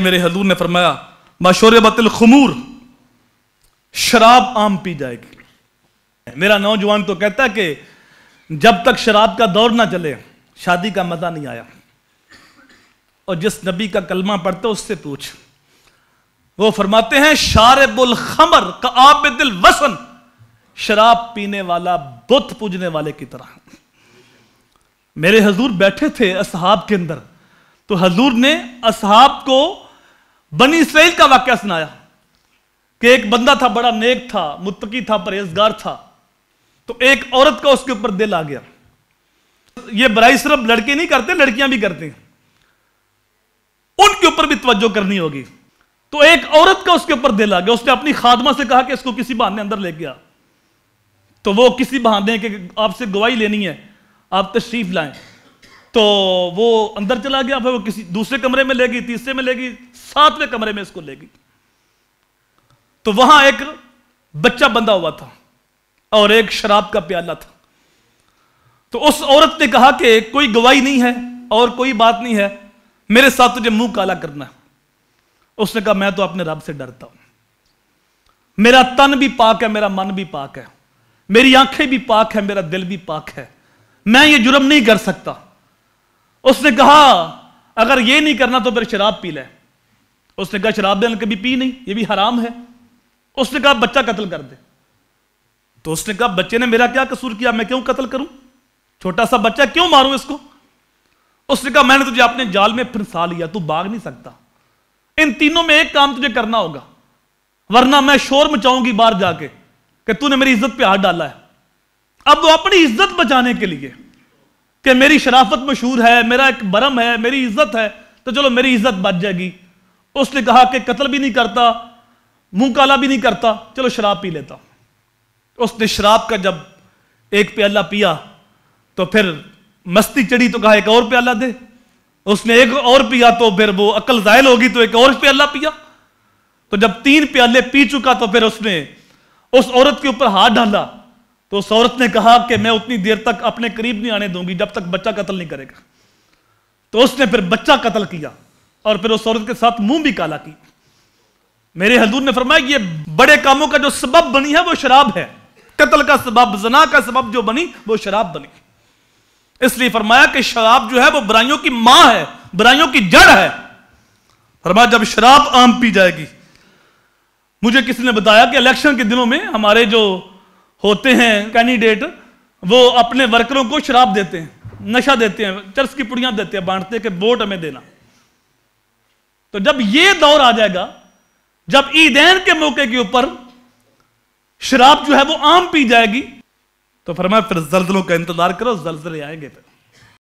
मेरे हजूर ने फरमाया मशोर बतल खमूर शराब आम पी जाएगी मेरा नौजवान तो कहता है कि जब तक शराब का दौर ना चले शादी का मजा नहीं आया और जिस नबी का कलमा पढ़ते उससे पूछ वो फरमाते हैं शारबुल खमर का आप दिल वसन शराब पीने वाला बुत पूजने वाले की तरह मेरे हजूर बैठे थे असहाब के अंदर तो हजूर ने असहाब को बनी इसराइल का वाक्य सुनाया कि एक बंदा था बड़ा नेक था मुत्तकी था परहेजगार था तो एक औरत का उसके ऊपर दिल आ गया ये बराई सिर्फ लड़के नहीं करते लड़कियां भी हैं उनके ऊपर भी तवज्जो करनी होगी तो एक औरत का उसके ऊपर दिल आ गया उसने अपनी खादमा से कहा कि इसको किसी बहाने अंदर ले गया तो वो किसी बहाने के आपसे गवाही लेनी है आप तशरीफ लाएं तो वो अंदर चला गया फिर वो किसी दूसरे कमरे में लेगी तीसरे में लेगी सातवें कमरे में इसको ले गई तो वहां एक बच्चा बंधा हुआ था और एक शराब का प्याला था तो उस औरत ने कहा कि कोई गवाही नहीं है और कोई बात नहीं है मेरे साथ तुझे मुंह काला करना है उसने कहा मैं तो अपने रब से डरता हूं मेरा तन भी पाक है मेरा मन भी पाक है मेरी आंखें भी पाक है मेरा दिल भी पाक है मैं ये जुर्म नहीं कर सकता उसने कहा अगर ये नहीं करना तो फिर शराब पी ले उसने कहा शराब देने कभी पी नहीं ये भी हराम है उसने कहा बच्चा कत्ल कर दे तो उसने कहा बच्चे ने मेरा क्या कसूर किया मैं क्यों कत्ल करूं छोटा सा बच्चा क्यों मारूं इसको उसने कहा मैंने तुझे अपने जाल में फंसा लिया तू भाग नहीं सकता इन तीनों में एक काम तुझे करना होगा वरना मैं शोर मचाऊंगी बाहर जाके कि तूने मेरी इज्जत पे हाथ डाला है अब वो अपनी इज्जत बचाने के लिए कि मेरी शराफत मशहूर है मेरा एक बरम है मेरी इज्जत है तो चलो मेरी इज्जत बच जाएगी उसने कहा कि कत्ल भी नहीं करता मुंह काला भी नहीं करता चलो शराब पी लेता उसने शराब का जब एक प्याला पिया तो फिर मस्ती चढ़ी तो कहा एक और प्याला दे उसने एक और पिया तो फिर वो अकल जायल होगी तो एक और प्याला पिया तो जब तीन प्याले पी चुका तो फिर उसने उस औरत के ऊपर हाथ डाला तो उस औरत ने कहा कि मैं उतनी देर तक अपने करीब नहीं आने दूंगी जब तक बच्चा कत्ल नहीं करेगा तो उसने फिर बच्चा कत्ल किया और फिर उस औरत के साथ मुंह भी काला की मेरे हजूर ने फरमाया ये बड़े कामों का जो सबब बनी है वो शराब है कत्ल का सबब जना का सबब जो बनी वो शराब बनी इसलिए फरमाया कि शराब जो है वो बुराइयों की मां है बुराइयों की जड़ है फरमाया जब शराब आम पी जाएगी मुझे किसी ने बताया कि इलेक्शन के दिनों में हमारे जो होते हैं कैंडिडेट वो अपने वर्करों को शराब देते हैं नशा देते हैं चर्च की पुड़ियां देते हैं बांटते हैं कि वोट हमें देना तो जब यह दौर आ जाएगा जब ईदैन के मौके के ऊपर शराब जो है वो आम पी जाएगी तो फरमाया फिर जल्दलों का इंतजार करो जल्दले आएंगे फिर